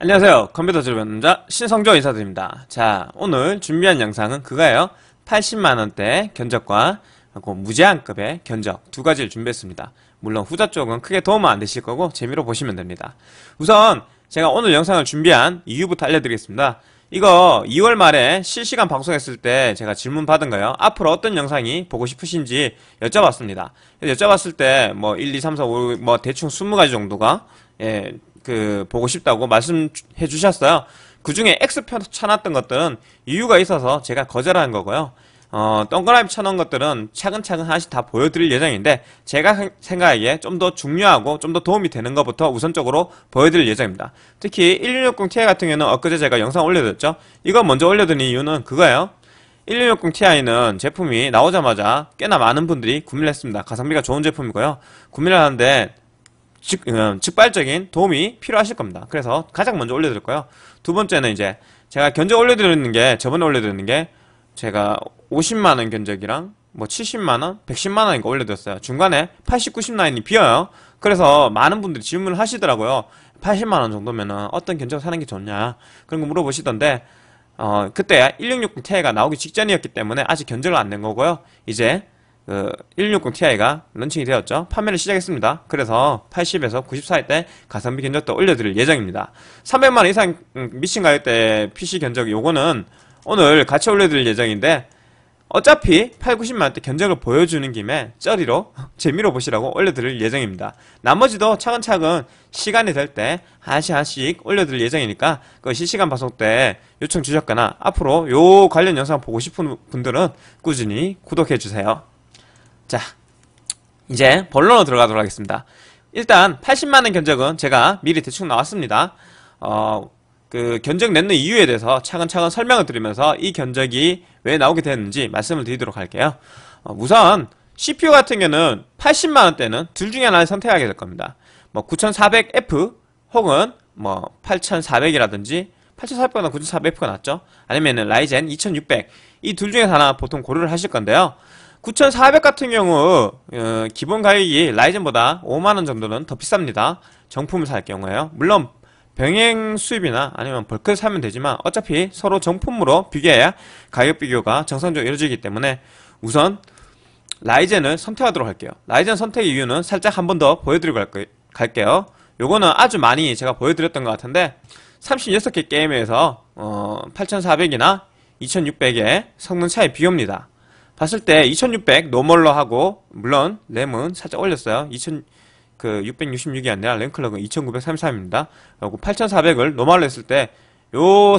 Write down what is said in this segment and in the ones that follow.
안녕하세요 컴퓨터 질문자 신성조 인사드립니다 자 오늘 준비한 영상은 그거예요 80만원대 견적과 무제한급의 견적 두 가지를 준비했습니다 물론 후자 쪽은 크게 도움은 안 되실 거고 재미로 보시면 됩니다 우선 제가 오늘 영상을 준비한 이유부터 알려드리겠습니다 이거 2월 말에 실시간 방송했을 때 제가 질문 받은 거예요. 앞으로 어떤 영상이 보고 싶으신지 여쭤봤습니다. 여쭤봤을 때 뭐 1, 2, 3, 4, 5, 뭐 대충 20가지 정도가 예, 그 보고 싶다고 말씀해 주셨어요. 그 중에 X표 쳐놨던 것들은 이유가 있어서 제가 거절한 거고요. 어, 동그라미 쳐놓은 것들은 차근차근 하나씩 다 보여드릴 예정인데 제가 생각하기에 좀 더 중요하고 좀 더 도움이 되는 것부터 우선적으로 보여드릴 예정입니다. 특히 1160ti 같은 경우는 엊그제 제가 영상 올려드렸죠. 이거 먼저 올려드린 이유는 그거예요. 1160ti는 제품이 나오자마자 꽤나 많은 분들이 구매를 했습니다. 가성비가 좋은 제품이고요. 구매를 하는데 즉, 음, 즉발적인 도움이 필요하실 겁니다. 그래서 가장 먼저 올려드릴 거예요. 두 번째는 이제 제가 견적 올려드리는 게 저번에 올려드리는 게 제가 50만원 견적이랑 뭐 70만원, 110만원인가 올려드렸어요. 중간에 80, 90 라인이 비어요. 그래서 많은 분들이 질문을 하시더라고요. 80만원 정도면은 어떤 견적 사는 게 좋냐. 그런 거 물어보시던데, 어, 그때 1660 t 가 나오기 직전이었기 때문에 아직 견적을 안 낸 거고요. 이제 그 160ti가 런칭이 되었죠. 판매를 시작했습니다. 그래서 80에서 9 4일때 가성비 견적도 올려드릴 예정입니다. 300만원 이상 음, 미신 가격대 PC 견적 요거는 오늘 같이 올려드릴 예정인데 어차피 8, 90만원대 견적을 보여주는 김에 쩌리로 재미로 보시라고 올려드릴 예정입니다. 나머지도 차근차근 시간이 될때 한시 한씩 올려드릴 예정이니까 그 실시간 방송 때 요청 주셨거나 앞으로 요 관련 영상 보고 싶은 분들은 꾸준히 구독해주세요. 자, 이제 본론으로 들어가도록 하겠습니다. 일단 80만원 견적은 제가 미리 대충 나왔습니다. 어, 그 견적 냈는 이유에 대해서 차근차근 설명을 드리면서 이 견적이 왜 나오게 되었는지 말씀을 드리도록 할게요. 어, 우선 CPU 같은 경우는 80만원대는 둘 중에 하나를 선택하게 될 겁니다. 뭐 9400F 혹은 뭐 8400이라든지 8400보다 9400F가 낫죠. 아니면은 라이젠 2600 이 둘 중에 하나 보통 고려를 하실 건데요. 9400 같은 경우 어, 기본 가격이 라이젠보다 5만원 정도는 더 비쌉니다 정품을 살 경우에요 물론 병행 수입이나 아니면 벌크를 사면 되지만 어차피 서로 정품으로 비교해야 가격 비교가 정상적으로 이루어지기 때문에 우선 라이젠을 선택하도록 할게요 라이젠 선택 이유는 살짝 한 번 더 보여드리고 갈게요 요거는 아주 많이 제가 보여드렸던 것 같은데 36개 게임에서 어, 8400이나 2600의 성능 차이 비교입니다 봤을 때 2600 노멀러 하고 물론 램은 살짝 올렸어요. 2000, 그 666이 아니라 램클럭은 2933입니다. 그리고 8400을 노멀로 했을 때요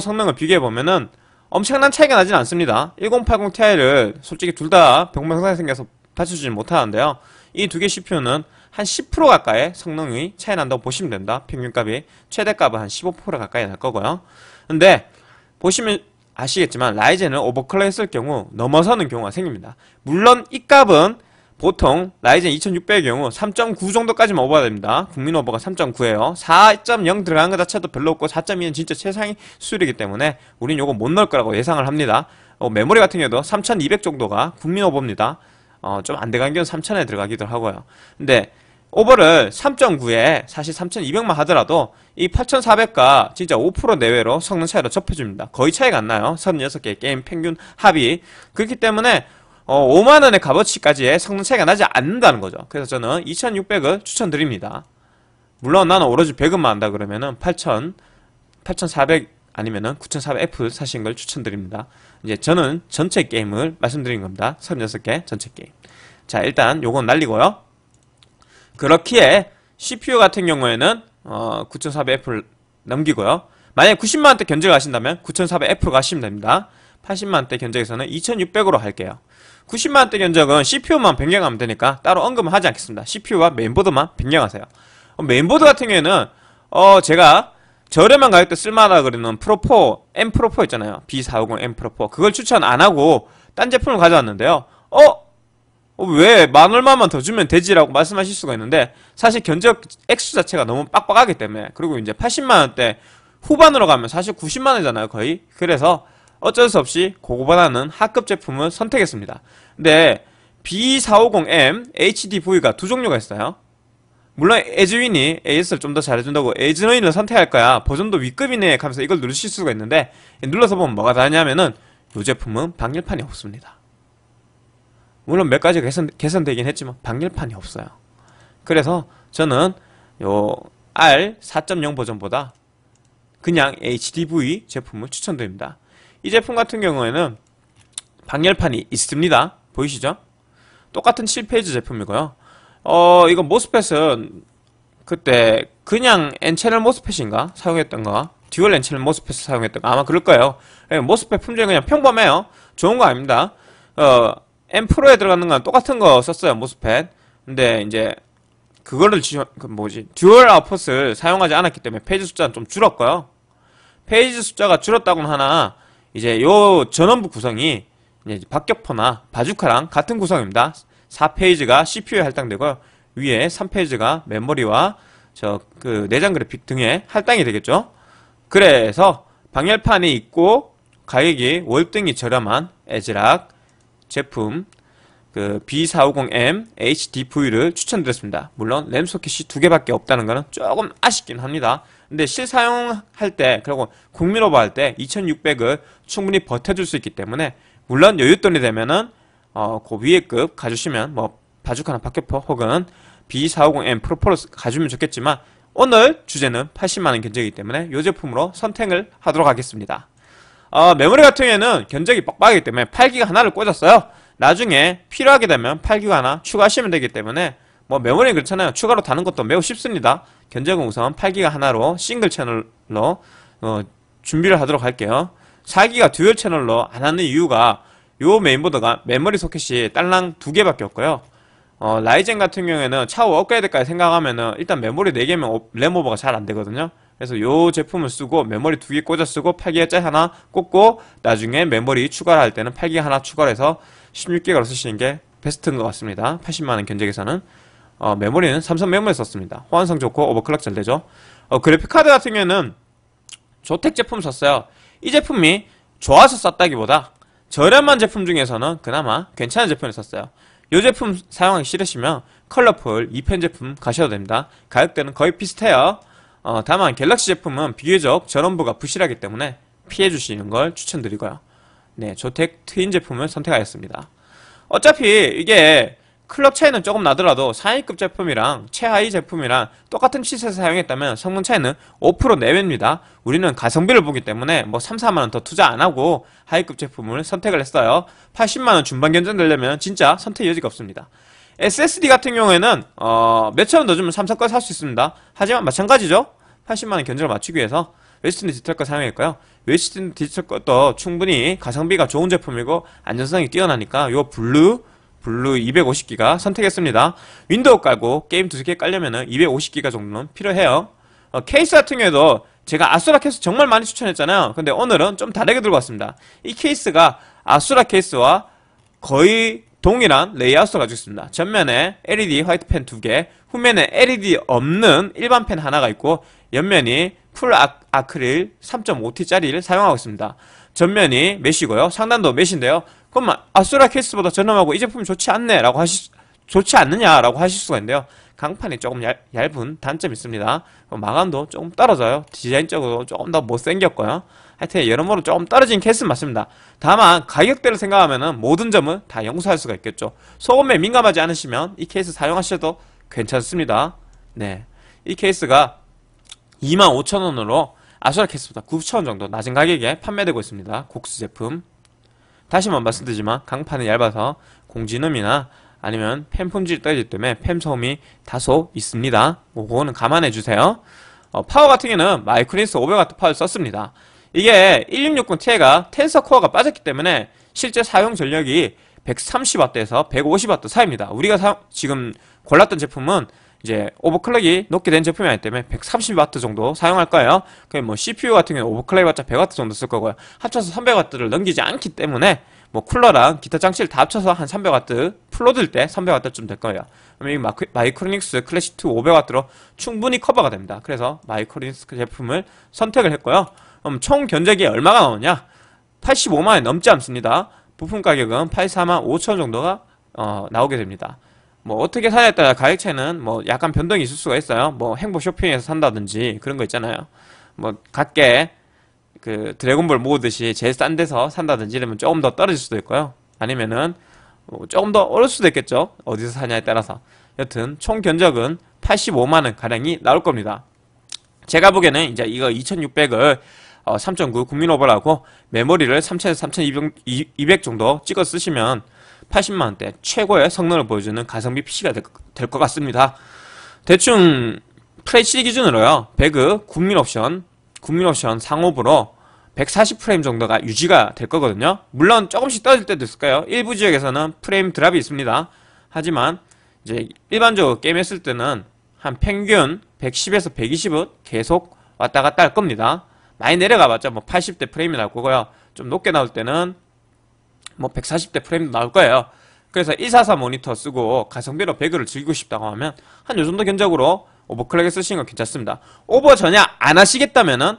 성능을 비교해 보면은 엄청난 차이가 나진 않습니다. 1080 Ti를 솔직히 둘 다 병목 상상이 생겨서 받쳐주진 못하는데요. 이 두개 CPU는 한 10% 가까이 성능이 차이 난다고 보시면 된다 평균값이 최대값은 한 15% 가까이 날 거고요. 근데 보시면 아시겠지만 라이젠은 오버클럭 했을 경우 넘어서는 경우가 생깁니다. 물론 이 값은 보통 라이젠 2600의 경우 3.9 정도까지만 오버가 됩니다. 국민 오버가 3.9예요. 4.0 들어간 것 자체도 별로 없고 4.2는 진짜 최상위 수율이기 때문에 우린 요거 못 넣을 거라고 예상을 합니다. 어, 메모리 같은 경우도 3200 정도가 국민 오버입니다. 어, 좀 안 돼간 경우 3000에 들어가기도 하고요. 근데 오버를 3.9에 사실 3,200만 하더라도 이 8,400과 진짜 5% 내외로 성능 차이로 접해줍니다 거의 차이가 안 나요. 36개 게임 평균 합이. 그렇기 때문에 어, 5만원의 값어치까지의 성능 차이가 나지 않는다는 거죠. 그래서 저는 2,600을 추천드립니다. 물론 나는 오로지 100원만 한다 그러면은 8,000, 8,400 아니면은 9,400F 사신 걸 추천드립니다. 이제 저는 전체 게임을 말씀드린 겁니다. 36개 전체 게임. 자, 일단 요건 날리고요. 그렇기에 CPU 같은 경우에는 어, 9400F를 넘기고요. 만약에 90만원대 견적 을 가신다면 9400F로 가시면 됩니다. 80만원대 견적에서는 2600으로 할게요. 90만원대 견적은 CPU만 변경하면 되니까 따로 언급은 하지 않겠습니다. CPU와 메인보드만 변경하세요. 어, 메인보드 같은 경우에는 어, 제가 저렴한 가격대 쓸만하다 그러는 프로포 M 프로포 있잖아요. B450 M 프로포 그걸 추천 안 하고 딴 제품을 가져왔는데요. 어? 어, 왜만 얼마만 더 주면 되지라고 말씀하실 수가 있는데 사실 견적 액수 자체가 너무 빡빡하기 때문에 그리고 이제 80만 원대 후반으로 가면 사실 90만 원이잖아요 거의 그래서 어쩔 수 없이 고고보다는 하급 제품을 선택했습니다 근데 B450M HDV가 두 종류가 있어요 물론 에즈윈이 AS를 좀 더 잘해준다고 에즈윈을 선택할 거야 버전도 위급이네 하면서 이걸 누르실 수가 있는데 눌러서 보면 뭐가 다르냐면은 이 제품은 방열판이 없습니다 물론 몇 가지 개선, 개선되긴 했지만 방열판이 없어요. 그래서 저는 요 R 4.0 버전보다 그냥 HDV 제품을 추천드립니다. 이 제품 같은 경우에는 방열판이 있습니다. 보이시죠? 똑같은 7페이지 제품이고요. 어, 이거 모스펫은 그때 그냥 N채널 모스펫인가 사용했던거 듀얼 N채널 모스펫을 사용했던거 아마 그럴 거예요. 예, 모스펫 품질이 그냥 평범해요. 좋은 거 아닙니다. 어, M 프로에 들어가는 건 똑같은 거 썼어요 모스펫. 근데 이제 그거를 지그 뭐지 듀얼 아웃풋을 사용하지 않았기 때문에 페이지 숫자는 좀 줄었고요. 페이지 숫자가 줄었다고는 하나 이제 요 전원부 구성이 이제 박격포나 바주카랑 같은 구성입니다. 4페이지가 CPU에 할당되고요. 위에 3페이지가 메모리와 저 그 내장 그래픽 등에 할당이 되겠죠. 그래서 방열판이 있고 가격이 월등히 저렴한 에즈락 제품 그 B450M HDV를 추천드렸습니다. 물론 램 소켓이 두 개밖에 없다는 것은 조금 아쉽긴 합니다. 근데 실사용할 때 그리고 국민오버 할때 2600을 충분히 버텨줄 수 있기 때문에 물론 여윳돈이 되면은 어, 그 위에 급 가주시면 뭐 바주카나 박격포 혹은 B450M 프로포러스 가주면 좋겠지만 오늘 주제는 80만원 견적이기 때문에 이 제품으로 선택을 하도록 하겠습니다. 어, 메모리 같은 경우에는 견적이 빡빡하기 때문에 8기가 하나를 꽂았어요. 나중에 필요하게 되면 8기가 하나 추가하시면 되기 때문에 뭐 메모리는 그렇잖아요. 추가로 다는 것도 매우 쉽습니다. 견적은 우선 8기가 하나로 싱글 채널로 어, 준비를 하도록 할게요. 4기가 듀얼 채널로 안 하는 이유가 요 메인보드가 메모리 소켓이 딸랑 두 개밖에 없고요. 어, 라이젠 같은 경우에는 차후 업그레이드까지 생각하면은 일단 메모리 4개면 램 오버가 잘 안 되거든요. 그래서 이 제품을 쓰고 메모리 두 개 꽂아 쓰고 8기가짜리 하나 꽂고 나중에 메모리 추가를 할 때는 8기가 하나 추가를 해서 16기가로 쓰시는 게 베스트인 것 같습니다. 80만원 견적에서는 어, 메모리는 삼성 메모리 썼습니다. 호환성 좋고 오버클럭 잘 되죠. 어, 그래픽카드 같은 경우는 에 조텍 제품 썼어요. 이 제품이 좋아서 썼다기보다 저렴한 제품 중에서는 그나마 괜찮은 제품을 썼어요. 이 제품 사용하기 싫으시면 컬러풀 2펜 제품 가셔도 됩니다. 가격대는 거의 비슷해요. 어, 다만 갤럭시 제품은 비교적 전원부가 부실하기 때문에 피해주시는 걸 추천드리고요. 네, 조텍 트윈 제품을 선택하였습니다. 어차피 이게 클럽 차이는 조금 나더라도 상위급 제품이랑 최하위 제품이랑 똑같은 치에서 사용했다면 성능 차이는 5% 내외입니다. 우리는 가성비를 보기 때문에 뭐 3, 4만원 더 투자 안하고 하위급 제품을 선택을 했어요. 80만원 중반 견적되려면 진짜 선택 여지가 없습니다. SSD 같은 경우에는 어, 몇천 원더 주면 삼성 걸살수 있습니다. 하지만 마찬가지죠. 80만 원견제를 맞추기 위해서 웨스턴 디지털 거 사용했고요. 웨스턴 디지털 것도 충분히 가성비가 좋은 제품이고 안전성이 뛰어나니까 요 블루 블루 250기가 선택했습니다. 윈도우 깔고 게임 두세 개 깔려면은 250기가 정도는 필요해요. 어, 케이스 같은 경우에도 제가 아수라 케이스 정말 많이 추천했잖아요. 근데 오늘은 좀 다르게 들고 왔습니다. 이 케이스가 아수라 케이스와 거의 동일한 레이아웃을 가지고 있습니다. 전면에 LED 화이트 펜 두개 후면에 LED 없는 일반 펜 하나가 있고 옆면이 풀 아, 크릴 3.5T짜리를 사용하고 있습니다. 전면이 메쉬고요. 상단도 메쉬인데요. 그럼 아수라 케이스보다 저렴하고 이 제품이 좋지 않네 라고 하실 좋지 않느냐라고 하실 수가 있는데요. 강판이 조금 얇, 은 단점이 있습니다. 마감도 조금 떨어져요. 디자인적으로 조금 더 못생겼고요. 하여튼 여러모로 조금 떨어진 케이스는 맞습니다. 다만 가격대를 생각하면 모든 점은 다 용서할 수가 있겠죠. 소금에 민감하지 않으시면 이 케이스 사용하셔도 괜찮습니다. 네, 이 케이스가 25,000원으로 아수라 케이스보다 9,000원 정도 낮은 가격에 판매되고 있습니다. 곡스 제품. 다시 한번 말씀드리지만 강판이 얇아서 공지음이나 아니면 펜 품질이 떨어지기 때문에 펜 소음이 다소 있습니다. 그거는 감안해 주세요. 어, 파워 같은 경우는 마이크린스 500W 파워를 썼습니다. 이게 1660 Ti가 텐서 코어가 빠졌기 때문에 실제 사용 전력이 130W에서 150W 사이입니다. 우리가 사, 지금 골랐던 제품은 이제 오버클럭이 높게 된 제품이 기 때문에 130W 정도 사용할 거예요. 그 뭐 CPU 같은 경우는 오버클럭 이봤자 100W 정도 쓸 거고요. 합쳐서 300W를 넘기지 않기 때문에 뭐 쿨러랑 기타 장치를 다 합쳐서 한 300W 플로드일 때 300W쯤 될 거예요. 그럼 이 마크, 마이크로닉스 클래식2 500W로 충분히 커버가 됩니다. 그래서 마이크로닉스 제품을 선택을 했고요. 총 견적이 얼마가 나오냐? 85만원 넘지 않습니다. 부품 가격은 84만 5천 정도가 어, 나오게 됩니다. 뭐 어떻게 사냐에 따라 가격 차이는 뭐 약간 변동이 있을 수가 있어요. 뭐 행보 쇼핑에서 산다든지 그런 거 있잖아요. 뭐 각계 그 드래곤볼 모으듯이 제일 싼 데서 산다든지 이러면 조금 더 떨어질 수도 있고요. 아니면은 뭐 조금 더 어릴 수도 있겠죠. 어디서 사냐에 따라서. 여튼 총 견적은 85만 원 가량이 나올 겁니다. 제가 보기에는 이제 이거 2,600을 어, 3.9 국민 오버라고 메모리를 3 0 0 0 2 0 0 정도 찍어 쓰시면 80만원대 최고의 성능을 보여주는 가성비 PC가 될 것 같습니다. 대충 FHD 기준으로요. 배그 국민 옵션, 국민 옵션 상업으로 140프레임 정도가 유지가 될 거거든요. 물론 조금씩 떨어질 때도 있을 까요 일부 지역에서는 프레임 드랍이 있습니다. 하지만 이제 일반적으로 게임 했을 때는 한 평균 110에서 120은 계속 왔다 갔다 할 겁니다. 많이 내려가봤자 뭐 80대 프레임이 나올 거고요. 좀 높게 나올 때는 뭐 140대 프레임도 나올 거예요. 그래서 144 모니터 쓰고 가성비로 배그를 즐기고 싶다고 하면 한 요 정도 견적으로 오버클럭에 쓰시는 건 괜찮습니다. 오버 전혀 안 하시겠다면은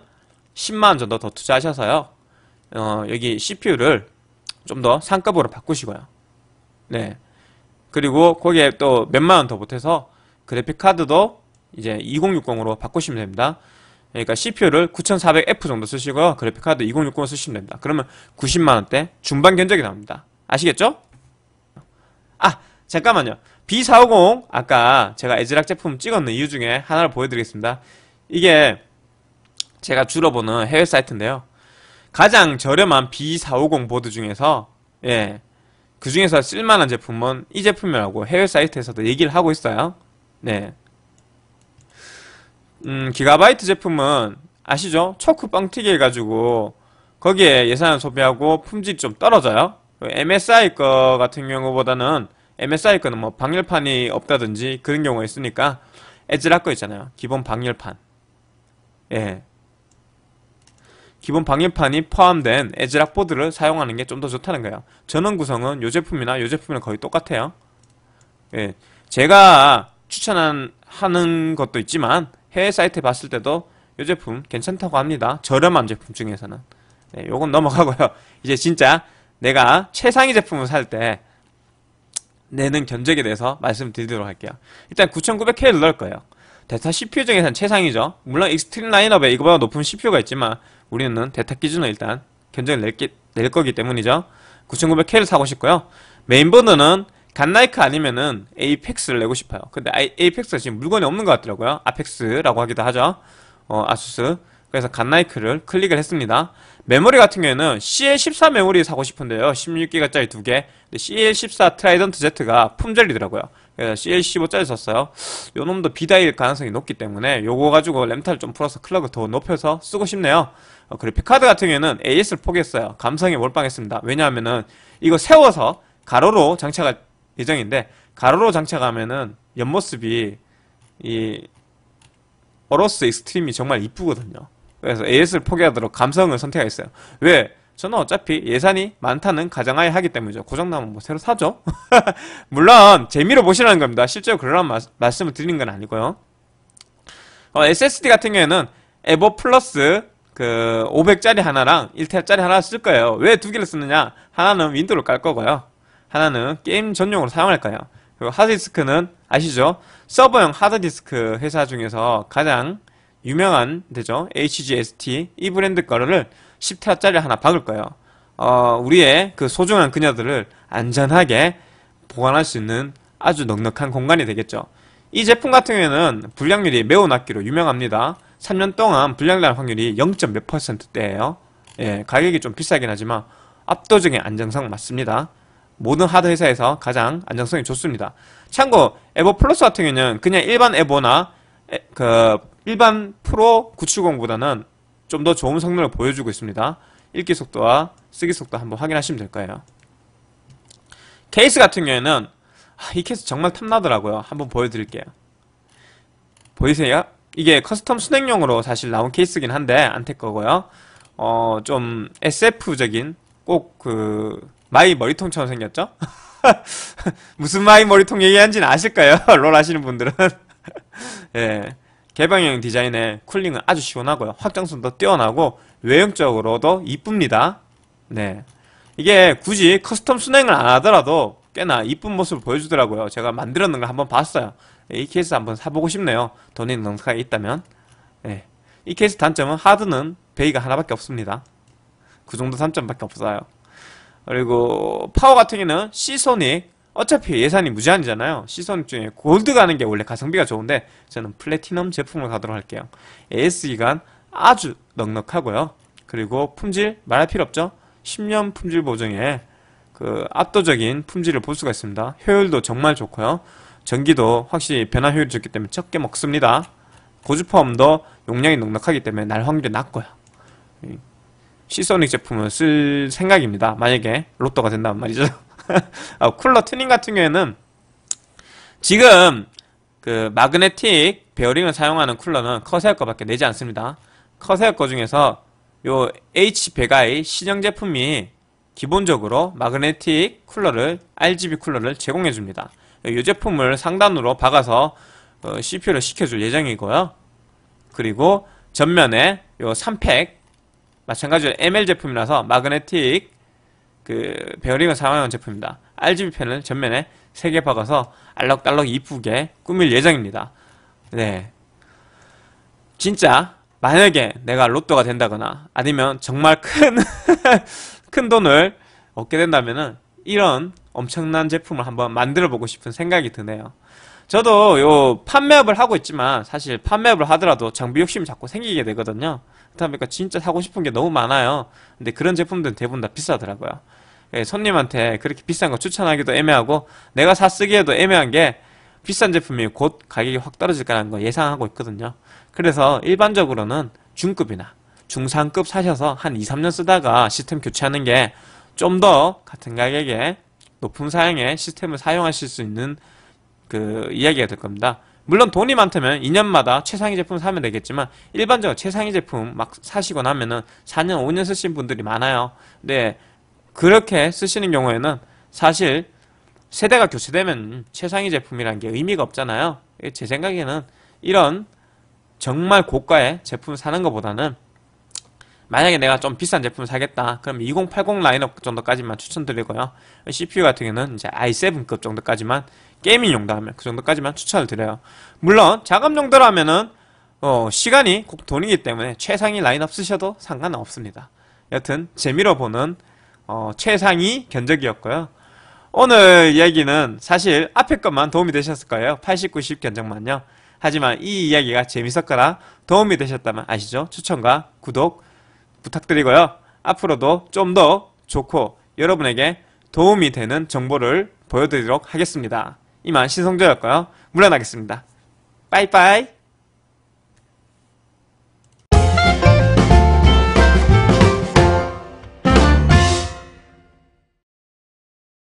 10만원 정도 더 투자하셔서요. 어, 여기 CPU를 좀 더 상급으로 바꾸시고요. 네. 그리고 거기에 또 몇만원 더 보태서 그래픽카드도 이제 2060으로 바꾸시면 됩니다. 그러니까 CPU를 9400F 정도 쓰시고요. 그래픽카드 2060 쓰시면 됩니다. 그러면 90만원대 중반 견적이 나옵니다. 아시겠죠? 아! 잠깐만요. B450 아까 제가 에즈락 제품 찍었는 이유 중에 하나를 보여드리겠습니다. 이게 제가 주로 보는 해외 사이트인데요. 가장 저렴한 B450 보드 중에서 예, 그 중에서 쓸만한 제품은 이 제품이라고 해외 사이트에서도 얘기를 하고 있어요. 네. 음, 기가바이트 제품은 아시죠? 초크 뻥튀기 해가지고 거기에 예산을 소비하고 품질이 좀 떨어져요. 그 MSI 거 같은 경우보다는 MSI 거는 뭐 방열판이 없다든지 그런 경우가 있으니까 에즈락 거 있잖아요. 기본 방열판. 예. 기본 방열판이 포함된 에즈락 보드를 사용하는 게 좀 더 좋다는 거예요. 전원 구성은 이 제품이나 이 제품이랑 거의 똑같아요. 예. 제가 추천하는 것도 있지만 해외 사이트 에 봤을 때도 이 제품 괜찮다고 합니다. 저렴한 제품 중에서는. 네, 요건 넘어가고요. 이제 진짜 내가 최상위 제품을 살 때 내는 견적에 대해서 말씀드리도록 할게요. 일단 9900K를 넣을 거예요. 데타 CPU 중에서는 최상위죠. 물론 익스트림 라인업에 이거보다 높은 CPU가 있지만 우리는 데타 기준으로 일단 견적을 낼, 낼 거기 때문이죠. 9900K를 사고 싶고요. 메인보드는 갓나이크 아니면은 에이펙스를 내고 싶어요. 근데 에이펙스가 지금 물건이 없는 것 같더라고요. 아펙스라고 하기도 하죠. 어, 아수스. 그래서 갓나이크를 클릭을 했습니다. 메모리 같은 경우에는 CL14 메모리 사고 싶은데요. 16기가짜리 두 개. CL14 트라이던트 Z가 품절이더라고요. 그래서 CL15짜리 썼어요요 놈도 비다일 가능성이 높기 때문에 요거 가지고 램탈 좀 풀어서 클럭을 더 높여서 쓰고 싶네요. 어, 그래픽 카드 같은 경우에는 AS를 포기했어요. 감성에 몰빵했습니다. 왜냐하면은 이거 세워서 가로로 장착할 예정인데 가로로 장착하면은 옆모습이 이 어로스 익스트림이 정말 이쁘거든요. 그래서 AS를 포기하도록 감성을 선택했어요. 왜? 저는 어차피 예산이 많다는 가정하에 하기 때문이죠. 고장나면 뭐 새로 사죠. 물론 재미로 보시라는 겁니다. 실제로 그런 마, 말씀을 드리는 건 아니고요. 어, SSD 같은 경우에는 에버 플러스 그 500짜리 하나랑 1테짜리 하나 쓸 거예요. 왜 두 개를 쓰느냐? 하나는 윈도우를 깔 거고요. 하나는 게임 전용으로 사용할까요? 그리고 하드디스크는 아시죠? 서버용 하드디스크 회사 중에서 가장 유명한 데죠. HGST 이 브랜드 거를 10테라짜리 하나 받을 거예요. 어, 우리의 그 소중한 그녀들을 안전하게 보관할 수 있는 아주 넉넉한 공간이 되겠죠. 이 제품 같은 경우에는 불량률이 매우 낮기로 유명합니다. 3년 동안 불량날 확률이 0. 몇 퍼센트대예요. 예, 가격이 좀 비싸긴 하지만 압도적인 안정성 맞습니다. 모든 하드 회사에서 가장 안정성이 좋습니다. 참고 에버 플러스 같은 경우는 그냥 일반 에버나 그 일반 프로 970보다는 좀 더 좋은 성능을 보여주고 있습니다. 읽기 속도와 쓰기 속도 한번 확인하시면 될 거예요. 케이스 같은 경우에는 아, 이 케이스 정말 탐나더라고요. 한번 보여드릴게요. 보이세요? 이게 커스텀 순행용으로 사실 나온 케이스긴 한데 안테 거고요. 어 좀 SF적인 꼭그 마이 머리통처럼 생겼죠? 무슨 마이 머리통 얘기하는지는 아실까요? 롤 하시는 분들은 예 개방형 디자인의 쿨링은 아주 시원하고요 확장성도 뛰어나고 외형적으로도 이쁩니다 네 이게 굳이 커스텀 순행을 안 하더라도 꽤나 이쁜 모습을 보여주더라고요 제가 만들었는 걸 한번 봤어요 이 케이스 한번 사보고 싶네요 돈 있는 능사가 있다면 예. 이 케이스 단점은 하드는 베이가 하나밖에 없습니다 그 정도 단점밖에 없어요 그리고 파워 같은 경우는 시소닉 어차피 예산이 무제한이잖아요 시소닉 중에 골드 가는 게 원래 가성비가 좋은데 저는 플래티넘 제품을로 가도록 할게요 AS 기간 아주 넉넉하고요 그리고 품질 말할 필요 없죠 10년 품질 보증에 그 압도적인 품질을 볼 수가 있습니다 효율도 정말 좋고요 전기도 확실히 변화 효율이 좋기 때문에 적게 먹습니다 고주파음도 용량이 넉넉하기 때문에 날 확률이 낮고요 시소닉 제품을 쓸 생각입니다. 만약에 로또가 된다면 말이죠. 아, 쿨러 튜닝 같은 경우에는 지금 그 마그네틱 베어링을 사용하는 쿨러는 커세어 거밖에 내지 않습니다. 커세어 거 중에서 요 H100i 신형 제품이 기본적으로 마그네틱 쿨러를 RGB 쿨러를 제공해 줍니다. 이 제품을 상단으로 박아서 어, CPU를 시켜줄 예정이고요. 그리고 전면에 요 3팩 마찬가지로 ML 제품이라서 마그네틱 그 베어링을 사용한 제품입니다. RGB 펜을 전면에 3개 박아서 알록달록 이쁘게 꾸밀 예정입니다. 네. 진짜 만약에 내가 로또가 된다거나 아니면 정말 큰, 큰 돈을 얻게 된다면은 이런 엄청난 제품을 한번 만들어 보고 싶은 생각이 드네요. 저도 요 판매업을 하고 있지만 사실 판매업을 하더라도 장비 욕심이 자꾸 생기게 되거든요. 그렇다 보니까 진짜 사고 싶은 게 너무 많아요. 근데 그런 제품들은 대부분 다 비싸더라고요. 예, 손님한테 그렇게 비싼 거 추천하기도 애매하고 내가 사 쓰기에도 애매한 게 비싼 제품이 곧 가격이 확 떨어질 거라는 거 예상하고 있거든요. 그래서 일반적으로는 중급이나 중상급 사셔서 한 2, 3년 쓰다가 시스템 교체하는 게 좀 더 같은 가격에 높은 사양의 시스템을 사용하실 수 있는 그 이야기가 될 겁니다. 물론 돈이 많다면 2년마다 최상위 제품 사면 되겠지만 일반적으로 최상위 제품 막 사시거나 하면은 4년 5년 쓰신 분들이 많아요. 근데 그렇게 쓰시는 경우에는 사실 세대가 교체되면 최상위 제품이라는 게 의미가 없잖아요. 제 생각에는 이런 정말 고가의 제품 사는 것보다는 만약에 내가 좀 비싼 제품을 사겠다 그럼 2080 라인업 정도까지만 추천드리고요 CPU 같은 경우는 i7급 정도까지만 게이밍용도 하면 그 정도까지만 추천을 드려요 물론 작업용도라면은 어, 시간이 곧 돈이기 때문에 최상위 라인업 쓰셔도 상관 없습니다 여튼 재미로 보는 어, 최상위 견적이었고요 오늘 이야기는 사실 앞에 것만 도움이 되셨을 거예요 80, 90 견적만요 하지만 이 이야기가 재밌었거나 도움이 되셨다면 아시죠? 추천과 구독 부탁드리고요. 앞으로도 좀 더 좋고 여러분에게 도움이 되는 정보를 보여드리도록 하겠습니다. 이만 신성조였고요. 물러나겠습니다. 빠이빠이!